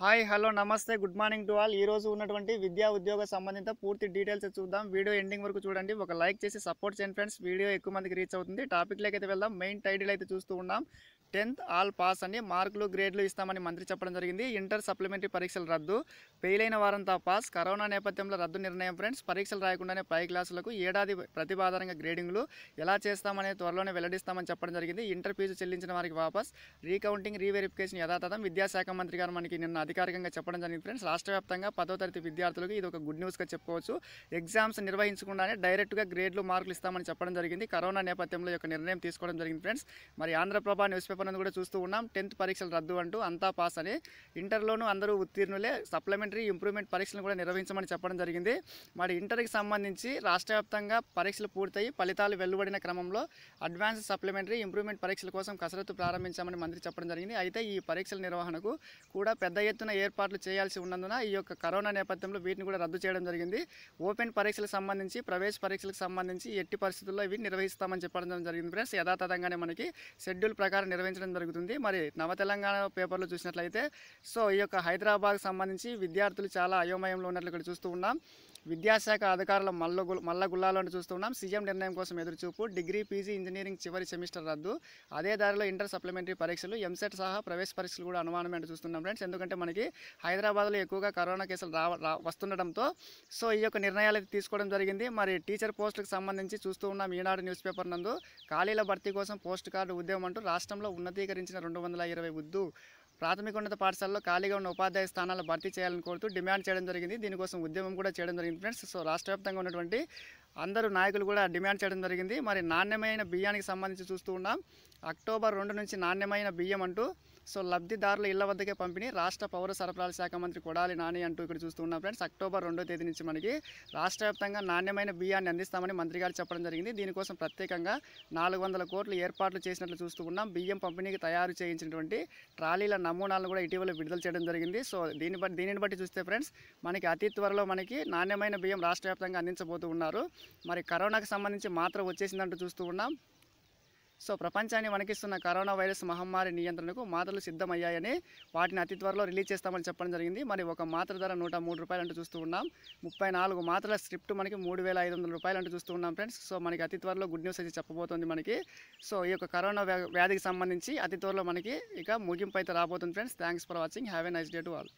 hi hello నమస్తే good morning to all ఈరోజు ఉన్నటువంటి విద్యా ఉద్యోగ సంబంధిత పూర్తి డీటెయిల్స్ చూద్దాం వీడియో ఎండింగ్ వరకు చూడండి ఒక లైక్ చేసి సపోర్ట్ చేయండి ఫ్రెండ్స్ వీడియో ఎక్కువ మందికి రీచ్ అవుతుంది టాపిక్లోకి అయితే వెళ్దాం మెయిన్ టైటిల్ అయితే చూస్తూ ఉన్నాం టెన్త్ ఆల్ పాస్ అని మార్కులు గ్రేడ్లు ఇస్తామని మంత్రి చెప్పడం జరిగింది ఇంటర్ సప్లిమెంటరీ పరీక్షలు రద్దు ఫెయిలైన వారంతా పాస్ కరోనా నేపథ్యంలో రద్దు నిర్ణయం ఫ్రెండ్స్ పరీక్షలు రాయకుండానే పై క్లాసులకు ఏడాది ప్రతిపాదనంగా గ్రేడింగ్లు ఎలా చేస్తామనే త్వరలోనే వెల్లడిస్తామని చెప్పడం జరిగింది ఇంటర్ ఫీజు చెల్లించిన వారికి వాపస్ రీకౌంటింగ్ రీవెరిఫికేషన్ యథాతథం విద్యాశాఖ మంత్రి గారు మనకి నిన్న అధికారికంగా చెప్పడం జరిగింది ఫ్రెండ్స్ రాష్ట్ర వ్యాప్తంగా పదో తరగతి విద్యార్థులకు ఇది ఒక గుడ్ న్యూస్గా చెప్పుకోవచ్చు ఎగ్జామ్స్ నిర్వహించకుండానే డైరెక్ట్గా గ్రేడ్లు మార్కులు ఇస్తామని చెప్పడం జరిగింది కరోనా నేపథ్యంలో యొక్క నిర్ణయం తీసుకోవడం జరిగింది ఫ్రెండ్స్ మరి ఆంధ్రప్రభ న్యూస్ పేపర్ అనేది కూడా చూస్తూ ఉన్నాం టెన్త్ పరీక్షలు రద్దు అంటూ అంతా పాస్ అని ఇంటర్లోనూ అందరూ ఉత్తీర్ణులే సప్లిమెంటరీ ఇంప్రూవ్మెంట్ పరీక్షలు కూడా నిర్వహించమని చెప్పడం జరిగింది మరి ఇంటర్కి సంబంధించి రాష్ట్ర పరీక్షలు పూర్తయి ఫలితాలు వెలువడిన క్రమంలో అడ్వాన్స్ సప్లిమెంటరీ ఇంప్రూవ్మెంట్ పరీక్షల కోసం కసరత్తు ప్రారంభించామని మంత్రి చెప్పడం జరిగింది అయితే ఈ పరీక్షల నిర్వహణకు కూడా పెద్ద ఎత్తున ఏర్పాట్లు చేయాల్సి ఉన్నందున ఈ యొక్క కరోనా నేపథ్యంలో వీటిని కూడా రద్దు చేయడం జరిగింది ఓపెన్ పరీక్షలకు సంబంధించి ప్రవేశ పరీక్షలకు సంబంధించి ఎట్టి పరిస్థితుల్లో ఇవి నిర్వహిస్తామని చెప్పడం జరిగింది ఫ్రెండ్స్ యథాతథంగానే మనకి షెడ్యూల్ ప్రకారం నిర్వహించారు నిర్వహించడం జరుగుతుంది మరి నవ తెలంగాణ పేపర్లో చూసినట్లయితే సో ఈ యొక్క హైదరాబాద్కి సంబంధించి విద్యార్థులు చాలా అయోమయంలో ఉన్నట్లు ఇక్కడ చూస్తూ ఉన్నాం విద్యాశాఖ అధికారుల మల్లగు మల్లగుల్లాలను చూస్తున్నాం సీఎం నిర్ణయం కోసం ఎదురుచూపు డిగ్రీ పీజీ ఇంజనీరింగ్ చివరి సెమిస్టర్ రద్దు అదే దారిలో ఇంటర్ సప్లిమెంటరీ పరీక్షలు ఎంసెట్ సహా ప్రవేశ పరీక్షలు కూడా అనుమానమే అంటూ చూస్తున్నాం ఫ్రెండ్స్ ఎందుకంటే మనకి హైదరాబాద్లో ఎక్కువగా కరోనా కేసులు రావ వస్తుండటంతో సో ఈ యొక్క నిర్ణయాలు తీసుకోవడం జరిగింది మరి టీచర్ పోస్టులకు సంబంధించి చూస్తూ ఉన్నాం ఈనాడు న్యూస్ పేపర్ నందు ఖాళీల భర్తీ కోసం పోస్ట్ కార్డు ఉద్యమం అంటూ రాష్ట్రంలో ఉన్నతీకరించిన రెండు వందల ఇరవై ఉద్దు ప్రాథమికోన్నత పాఠశాలలో ఖాళీగా ఉన్న ఉపాధ్యాయ స్థానాలు భర్తీ చేయాలని కోరుతూ డిమాండ్ చేయడం జరిగింది దీనికోసం ఉద్యమం కూడా చేయడం జరిగింది ఫ్రెండ్స్ సో రాష్ట్ర ఉన్నటువంటి అందరూ నాయకులు కూడా డిమాండ్ చేయడం జరిగింది మరి నాణ్యమైన బియ్యానికి సంబంధించి చూస్తూ ఉన్నాం అక్టోబర్ రెండు నుంచి నాణ్యమైన బియ్యం అంటూ సో లబ్ధిదారుల ఇళ్ల వద్దకే పంపిణీ రాష్ట్ర పౌర సరఫరాల శాఖ మంత్రి కొడాలి నాని అంటూ ఇక్కడ చూస్తున్నాం ఫ్రెండ్స్ అక్టోబర్ రెండో తేదీ నుంచి మనకి రాష్ట్ర వ్యాప్తంగా నాణ్యమైన బియ్యాన్ని అందిస్తామని మంత్రి గారు చెప్పడం జరిగింది దీనికోసం ప్రత్యేకంగా నాలుగు వందల కోట్లు ఏర్పాట్లు చేసినట్లు చూస్తూ ఉన్నాం బియ్యం పంపిణీకి తయారు చేయించినటువంటి ట్రాలీల నమూనాలను కూడా ఇటీవల విడుదల చేయడం జరిగింది సో దీని బట్టి దీనిని బట్టి చూస్తే ఫ్రెండ్స్ మనకి అతి త్వరలో మనకి నాణ్యమైన బియ్యం రాష్ట్ర వ్యాప్తంగా అందించబోతూ ఉన్నారు మరి కరోనాకు సంబంధించి మాత్రం వచ్చేసిందంటూ చూస్తూ ఉన్నాం సో ప్రపంచాన్ని వణికిస్తున్న కరోనా వైరస్ మహమ్మారి నియంత్రణకు మాత్రలు సిద్ధమయ్యాయని వాటిని అతి త్వరలో రిలీజ్ చేస్తామని చెప్పడం జరిగింది మరి ఒక మాత్ర ధర నూట మూడు రూపాయలు అంటూ చూస్తూ ఉన్నాం ముప్పై నాలుగు మాత్రల స్క్రిప్ట్ మనకి మూడు వేల ఐదు వందల రూపాయలు అంటూ చూస్తూ ఉన్నాం ఫ్రెండ్స్ సో మనకి అతి త్వరలో గుడ్ న్యూస్ అయితే చెప్పబోతోంది మనకి సో ఈ యొక్క కరోనా వ్యాధికి సంబంధించి అతి త్వరలో మనకి ఇక ముగింపు అయితే రాబోతుంది friends thanks for watching have a nice day to all